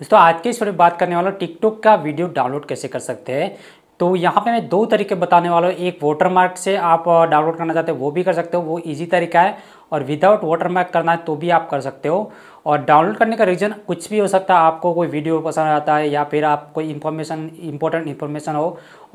दोस्तों आज के इस वीडियो में बात करने वाला टिकटॉक का वीडियो डाउनलोड कैसे कर सकते हैं तो यहाँ पे मैं दो तरीके बताने वाला हूँ एक वोटर मार्क से आप डाउनलोड करना चाहते हो वो भी कर सकते हो वो इजी तरीका है और विदाउट वोटर मार्क करना है तो भी आप कर सकते हो और डाउनलोड करने का रीज़न कुछ भी हो सकता है आपको कोई वीडियो पसंद आता है या फिर आप कोई इन्फॉर्मेशन इंपॉर्टेंट इन्फॉर्मेशन हो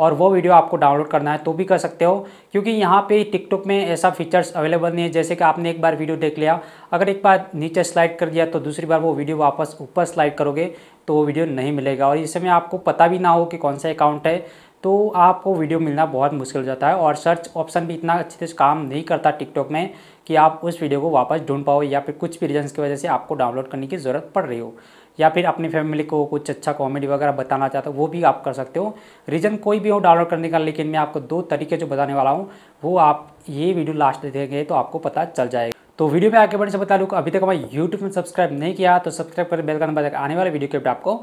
और वो वीडियो आपको डाउनलोड करना है तो भी कर सकते हो क्योंकि यहाँ पे टिकटॉक में ऐसा फीचर्स अवेलेबल नहीं है जैसे कि आपने एक बार वीडियो देख लिया अगर एक बार नीचे स्लाइड कर दिया तो दूसरी बार वो वीडियो वापस ऊपर स्लाइड करोगे तो वो वीडियो नहीं मिलेगा और इस समय आपको पता भी ना हो कि कौन सा अकाउंट है तो आपको वीडियो मिलना बहुत मुश्किल हो जाता है और सर्च ऑप्शन भी इतना अच्छे से काम नहीं करता टिकटॉक में कि आप उस वीडियो को वापस ढूंढ पाओ या फिर कुछ भी रीजन्स की वजह से आपको डाउनलोड करने की ज़रूरत पड़ रही हो या फिर अपनी फैमिली को कुछ अच्छा कॉमेडी वगैरह बताना चाहते हो वो भी आप कर सकते हो रीज़न कोई भी हो डाउनलोड करने का लेकिन मैं आपको दो तरीके जो बताने वाला हूँ वो आप ये वीडियो लास्ट देखेंगे तो आपको पता चल जाएगा तो वीडियो में आगे बढ़ने से बता दूँ अभी तक हमारे यूट्यूब में सब्सक्राइब नहीं किया तो सब्सक्राइब कर बेल का नंबर आने वाले वीडियो के आपको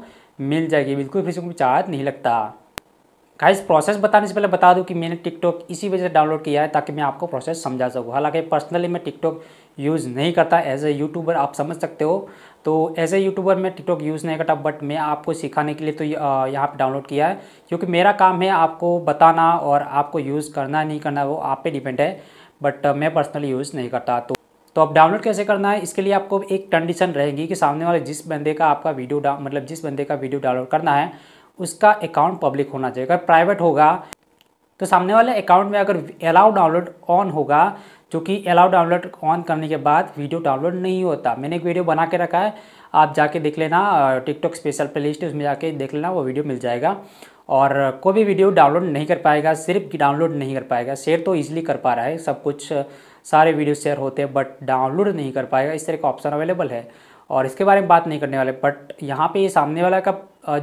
मिल जाएगी बिल्कुल भी इसमें चार्ज नहीं लगता गाइस प्रोसेस बताने से पहले बता दूं कि मैंने टिकटॉक इसी वजह से डाउनलोड किया है ताकि मैं आपको प्रोसेस समझा सकूँ हालांकि पर्सनली मैं टिकटॉक यूज़ नहीं करता एज ए यूट्यूबर आप समझ सकते हो तो एज ए यूट्यूबर मैं टिकटॉक यूज़ नहीं करता बट मैं आपको सिखाने के लिए तो यहाँ पर डाउनलोड किया है क्योंकि मेरा काम है आपको बताना और आपको यूज़ करना नहीं करना वो आप पे डिपेंड है बट मैं पर्सनली यूज़ नहीं करता तो तो अब डाउनलोड कैसे करना है इसके लिए आपको एक कंडीशन रहेगी कि सामने वाले जिस बंदे का आपका वीडियो मतलब जिस बंदे का वीडियो डाउनलोड करना है उसका अकाउंट पब्लिक होना चाहिए अगर प्राइवेट होगा तो सामने वाले अकाउंट में अगर अलाउ डाउनलोड ऑन होगा जो कि अलाउ डाउनलोड ऑन करने के बाद वीडियो डाउनलोड नहीं होता मैंने एक वीडियो बना के रखा है आप जाके देख लेना टिकटॉक स्पेशल प्ले लिस्ट उसमें जाके देख लेना वो वीडियो मिल जाएगा और कोई भी वीडियो डाउनलोड नहीं कर पाएगा सिर्फ डाउनलोड नहीं कर पाएगा शेयर तो ईजिली कर पा रहा है सब कुछ सारे वीडियो शेयर होते हैं बट डाउनलोड नहीं कर पाएगा इस तरह का ऑप्शन अवेलेबल है और इसके बारे में बात नहीं करने वाले बट यहाँ पे ये सामने वाला का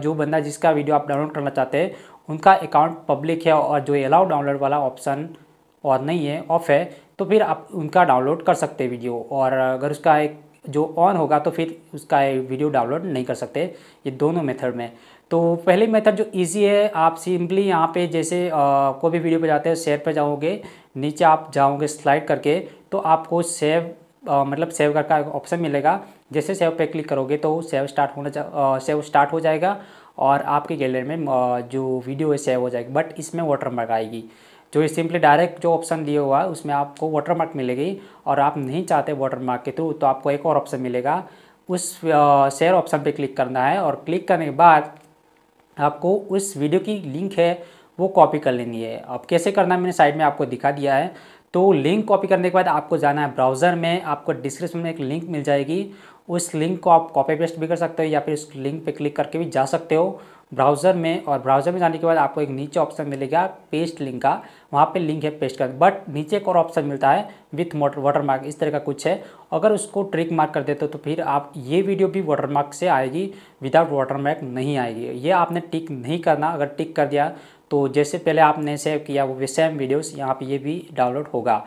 जो बंदा जिसका वीडियो आप डाउनलोड करना चाहते हैं उनका अकाउंट पब्लिक है और जो अलाउ डाउनलोड वाला ऑप्शन और नहीं है ऑफ है तो फिर आप उनका डाउनलोड कर सकते हैं वीडियो और अगर उसका एक जो ऑन होगा तो फिर उसका वीडियो डाउनलोड नहीं कर सकते ये दोनों मेथड में तो पहले मेथड जो इजी है आप सिंपली यहाँ पे जैसे कोई भी वीडियो पे जाते हैं सेव पे जाओगे नीचे आप जाओगे स्लाइड करके तो आपको सेव आ, मतलब सेव कर का ऑप्शन मिलेगा जैसे सेव पे क्लिक करोगे तो सेव स्टार्ट होना सेव स्टार्ट हो जाएगा और आपके गैलरी में जो वीडियो है सेव हो जाएगी बट इसमें वाटर मार्क आएगी जो सिंपली डायरेक्ट जो ऑप्शन दिया हुआ है उसमें आपको वाटर मार्क मिलेगी और आप नहीं चाहते वाटर मार्क के थ्रू तो आपको एक और ऑप्शन मिलेगा उस शेयर ऑप्शन पे क्लिक करना है और क्लिक करने के बाद आपको उस वीडियो की लिंक है वो कॉपी कर लेनी है अब कैसे करना है मैंने साइड में आपको दिखा दिया है तो लिंक कॉपी करने के बाद आपको जाना है ब्राउज़र में आपको डिस्क्रिप्शन में एक लिंक मिल जाएगी उस लिंक को आप कॉपी पेस्ट भी कर सकते हो या फिर उस लिंक पे क्लिक करके भी जा सकते हो ब्राउज़र में और ब्राउज़र में जाने के बाद आपको एक नीचे ऑप्शन मिलेगा पेस्ट लिंक का वहाँ पे लिंक है पेस्ट का बट नीचे एक और ऑप्शन मिलता है विथ मोटर वाटर मार्क इस तरह का कुछ है अगर उसको ट्रिक मार्क कर देते हो तो फिर आप ये वीडियो भी वाटर मार्क से आएगी विदाउट वाटर मार्क नहीं आएगी ये आपने टिक नहीं करना अगर टिक कर दिया तो जैसे पहले आपने सेव किया वो सेम वीडियोस यहाँ पे ये भी डाउनलोड होगा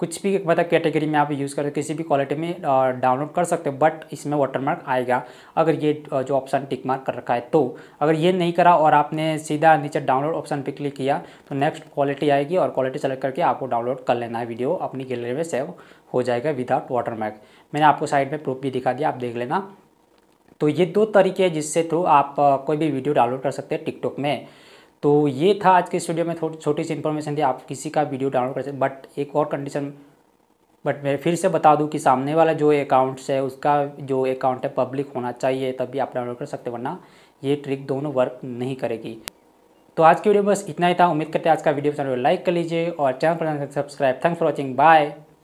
कुछ भी मतलब कैटेगरी में आप यूज़ कर किसी भी क्वालिटी में डाउनलोड कर सकते हो बट इसमें वाटरमार्क आएगा अगर ये जो ऑप्शन टिक मार्क कर रखा है तो अगर ये नहीं करा और आपने सीधा नीचे डाउनलोड ऑप्शन पे क्लिक किया तो नेक्स्ट क्वालिटी आएगी और क्वालिटी सेलेक्ट करके आपको डाउनलोड कर लेना है वीडियो अपनी गैलरी में सेव हो जाएगा विदाउट मार्क मैंने आपको साइड में प्रूफ भी दिखा दिया आप देख लेना तो ये दो तरीके हैं जिससे थ्रू आप कोई भी वीडियो डाउनलोड कर सकते हैं टिकटॉक में तो ये था आज के इस वीडियो में थोड़ी छोटी सी इन्फॉर्मेशन थी आप किसी का वीडियो डाउनलोड कर सकते बट एक और कंडीशन बट मैं फिर से बता दूं कि सामने वाला जो अकाउंट्स है उसका जो अकाउंट है पब्लिक होना चाहिए तभी आप डाउनलोड कर सकते वरना ये ट्रिक दोनों वर्क नहीं करेगी तो आज की वीडियो बस इतना ही था उम्मीद करते हैं आज का वीडियो पसंद लाइक कर लीजिए और चैनल पर subscribe thanks for watching bye